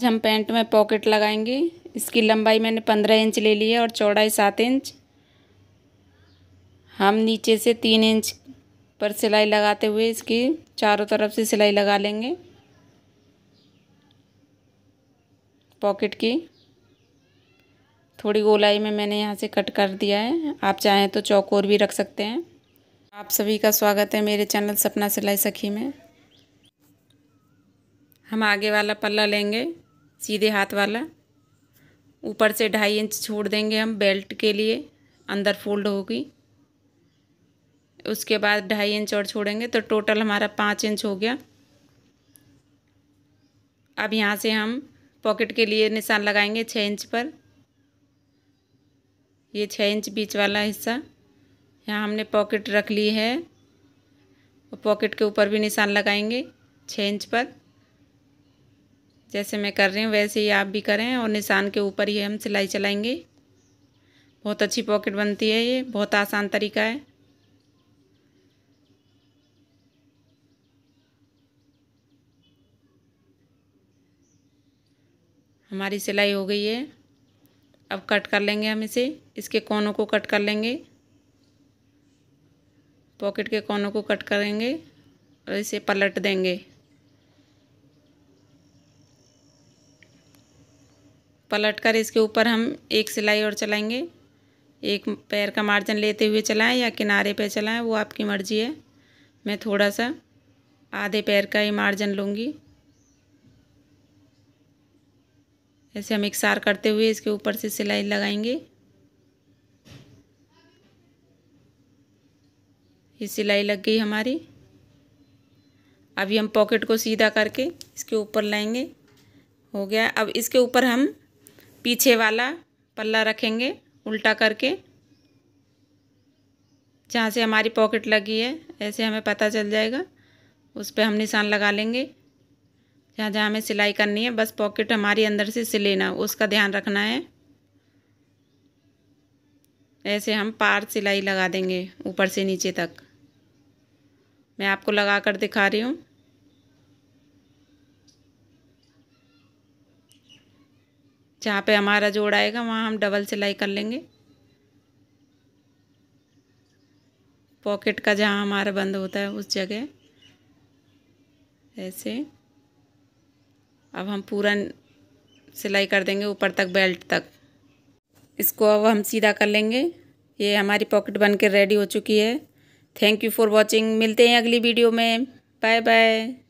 आज हम पैंट में पॉकेट लगाएंगे इसकी लंबाई मैंने पंद्रह इंच ले ली है और चौड़ाई सात इंच हम नीचे से तीन इंच पर सिलाई लगाते हुए इसकी चारों तरफ से सिलाई लगा लेंगे पॉकेट की थोड़ी गोलाई में मैंने यहाँ से कट कर दिया है आप चाहें तो चौकोर भी रख सकते हैं आप सभी का स्वागत है मेरे चैनल सपना सिलाई सखी में हम आगे वाला पल्ला लेंगे सीधे हाथ वाला ऊपर से ढाई इंच छोड़ देंगे हम बेल्ट के लिए अंदर फोल्ड होगी उसके बाद ढाई इंच और छोड़ेंगे तो टोटल हमारा पाँच इंच हो गया अब यहाँ से हम पॉकेट के लिए निशान लगाएंगे छः इंच पर ये छः इंच बीच वाला हिस्सा यहाँ हमने पॉकेट रख ली है और पॉकेट के ऊपर भी निशान लगाएंगे छः इंच पर जैसे मैं कर रही हूँ वैसे ही आप भी करें और निशान के ऊपर ही हम सिलाई चलाएंगे बहुत अच्छी पॉकेट बनती है ये बहुत आसान तरीका है हमारी सिलाई हो गई है अब कट कर लेंगे हम इसे इसके कोनों को कट कर लेंगे पॉकेट के कोनों को कट करेंगे और इसे पलट देंगे पलटकर इसके ऊपर हम एक सिलाई और चलाएंगे एक पैर का मार्जिन लेते हुए चलाएं या किनारे पे चलाएं वो आपकी मर्ज़ी है मैं थोड़ा सा आधे पैर का ही मार्जिन लूँगी ऐसे हम इकसार करते हुए इसके ऊपर से सिलाई लगाएंगे ये सिलाई लग गई हमारी अभी हम पॉकेट को सीधा करके इसके ऊपर लाएंगे हो गया अब इसके ऊपर हम पीछे वाला पल्ला रखेंगे उल्टा करके जहाँ से हमारी पॉकेट लगी है ऐसे हमें पता चल जाएगा उस पर हम निशान लगा लेंगे जहाँ जहाँ हमें सिलाई करनी है बस पॉकेट हमारी अंदर से सिले ना उसका ध्यान रखना है ऐसे हम पार सिलाई लगा देंगे ऊपर से नीचे तक मैं आपको लगा कर दिखा रही हूँ जहाँ पे हमारा जोड़ आएगा वहाँ हम डबल सिलाई कर लेंगे पॉकेट का जहाँ हमारा बंद होता है उस जगह ऐसे अब हम पूरा सिलाई कर देंगे ऊपर तक बेल्ट तक इसको अब हम सीधा कर लेंगे ये हमारी पॉकेट बनकर रेडी हो चुकी है थैंक यू फॉर वॉचिंग मिलते हैं अगली वीडियो में बाय बाय